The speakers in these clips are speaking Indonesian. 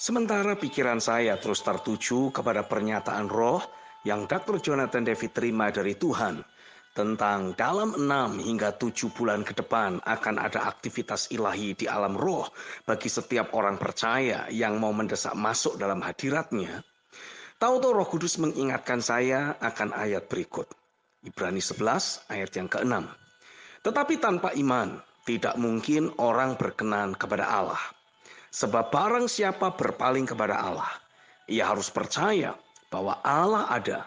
Sementara pikiran saya terus tertuju kepada pernyataan roh yang Dr. Jonathan David terima dari Tuhan tentang dalam enam hingga tujuh bulan ke depan akan ada aktivitas ilahi di alam roh bagi setiap orang percaya yang mau mendesak masuk dalam hadiratnya. Tahu-tahu roh kudus mengingatkan saya akan ayat berikut. Ibrani 11 ayat yang ke-6. Tetapi tanpa iman tidak mungkin orang berkenan kepada Allah. Sebab barang siapa berpaling kepada Allah, ia harus percaya bahwa Allah ada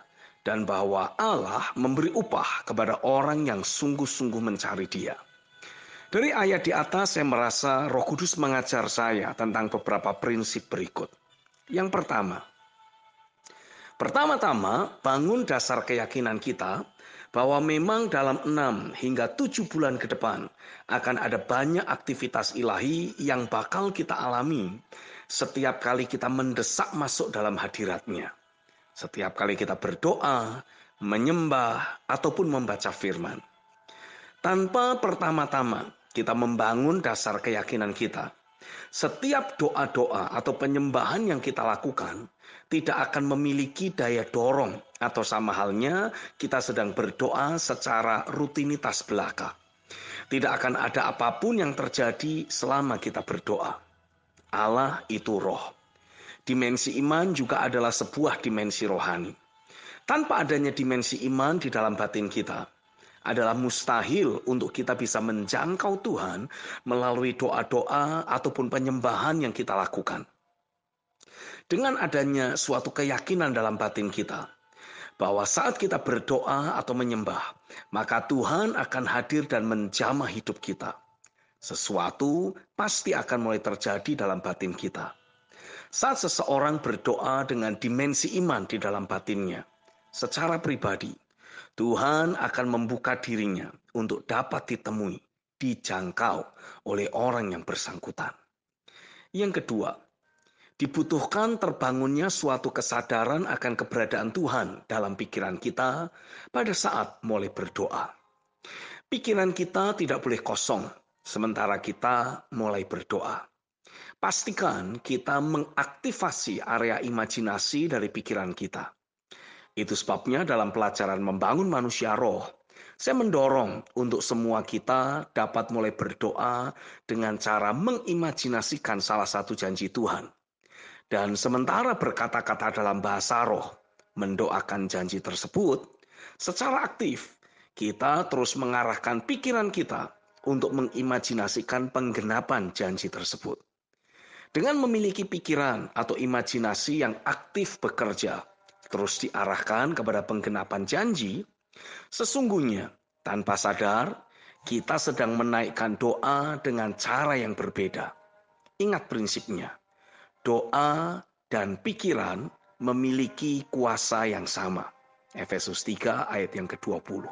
dan bahwa Allah memberi upah kepada orang yang sungguh-sungguh mencari Dia. Dari ayat di atas saya merasa Roh Kudus mengajar saya tentang beberapa prinsip berikut. Yang pertama, pertama-tama bangun dasar keyakinan kita bahwa memang dalam enam hingga tujuh bulan ke depan akan ada banyak aktivitas ilahi yang bakal kita alami setiap kali kita mendesak masuk dalam hadiratnya. Setiap kali kita berdoa, menyembah, ataupun membaca firman. Tanpa pertama-tama kita membangun dasar keyakinan kita, setiap doa-doa atau penyembahan yang kita lakukan tidak akan memiliki daya dorong atau sama halnya kita sedang berdoa secara rutinitas belaka. Tidak akan ada apapun yang terjadi selama kita berdoa. Allah itu roh. Dimensi iman juga adalah sebuah dimensi rohani. Tanpa adanya dimensi iman di dalam batin kita, adalah mustahil untuk kita bisa menjangkau Tuhan melalui doa-doa ataupun penyembahan yang kita lakukan. Dengan adanya suatu keyakinan dalam batin kita bahwa saat kita berdoa atau menyembah, maka Tuhan akan hadir dan menjamah hidup kita. Sesuatu pasti akan mulai terjadi dalam batin kita. Saat seseorang berdoa dengan dimensi iman di dalam batinnya, secara pribadi, Tuhan akan membuka dirinya untuk dapat ditemui, dijangkau oleh orang yang bersangkutan. Yang kedua, dibutuhkan terbangunnya suatu kesadaran akan keberadaan Tuhan dalam pikiran kita pada saat mulai berdoa. Pikiran kita tidak boleh kosong sementara kita mulai berdoa. Pastikan kita mengaktifasi area imajinasi dari pikiran kita. Itu sebabnya dalam pelajaran membangun manusia roh, saya mendorong untuk semua kita dapat mulai berdoa dengan cara mengimajinasikan salah satu janji Tuhan. Dan sementara berkata-kata dalam bahasa roh, mendoakan janji tersebut, secara aktif kita terus mengarahkan pikiran kita untuk mengimajinasikan penggenapan janji tersebut. Dengan memiliki pikiran atau imajinasi yang aktif bekerja, terus diarahkan kepada penggenapan janji, sesungguhnya tanpa sadar kita sedang menaikkan doa dengan cara yang berbeda. Ingat prinsipnya, doa dan pikiran memiliki kuasa yang sama. Efesus 3 ayat yang ke-20.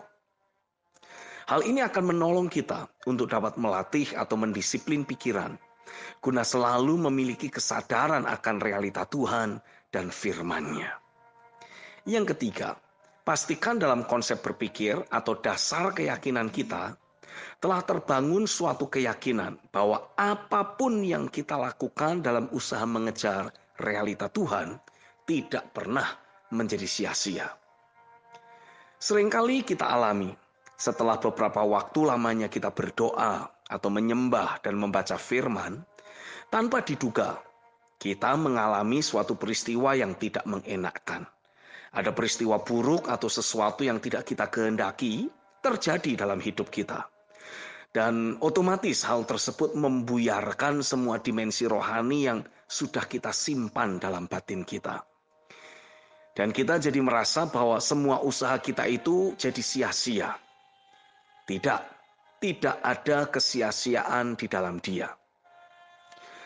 Hal ini akan menolong kita untuk dapat melatih atau mendisiplin pikiran guna selalu memiliki kesadaran akan realita Tuhan dan firman-Nya. Yang ketiga, pastikan dalam konsep berpikir atau dasar keyakinan kita telah terbangun suatu keyakinan bahwa apapun yang kita lakukan dalam usaha mengejar realita Tuhan tidak pernah menjadi sia-sia. Seringkali kita alami setelah beberapa waktu lamanya kita berdoa atau menyembah dan membaca firman, tanpa diduga kita mengalami suatu peristiwa yang tidak mengenakkan ada peristiwa buruk atau sesuatu yang tidak kita kehendaki terjadi dalam hidup kita. Dan otomatis hal tersebut membuyarkan semua dimensi rohani yang sudah kita simpan dalam batin kita. Dan kita jadi merasa bahwa semua usaha kita itu jadi sia-sia. Tidak, tidak ada kesia-siaan di dalam dia.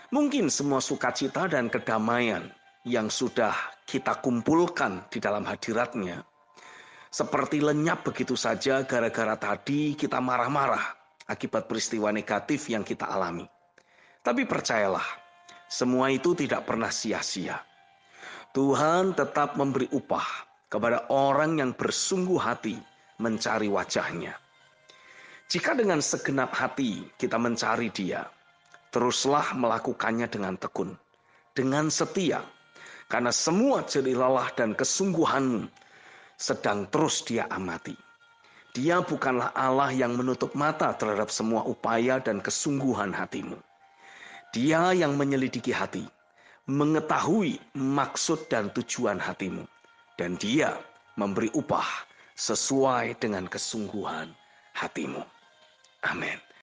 Mungkin semua sukacita dan kedamaian yang sudah kita kumpulkan di dalam hadiratnya seperti lenyap begitu saja gara-gara tadi kita marah-marah akibat peristiwa negatif yang kita alami. Tapi percayalah, semua itu tidak pernah sia-sia. Tuhan tetap memberi upah kepada orang yang bersungguh hati mencari wajahnya. Jika dengan segenap hati kita mencari dia, teruslah melakukannya dengan tekun, dengan setia, karena semua jerih lelah dan kesungguhan sedang terus dia amati. Dia bukanlah Allah yang menutup mata terhadap semua upaya dan kesungguhan hatimu. Dia yang menyelidiki hati, mengetahui maksud dan tujuan hatimu. Dan dia memberi upah sesuai dengan kesungguhan hatimu. Amin.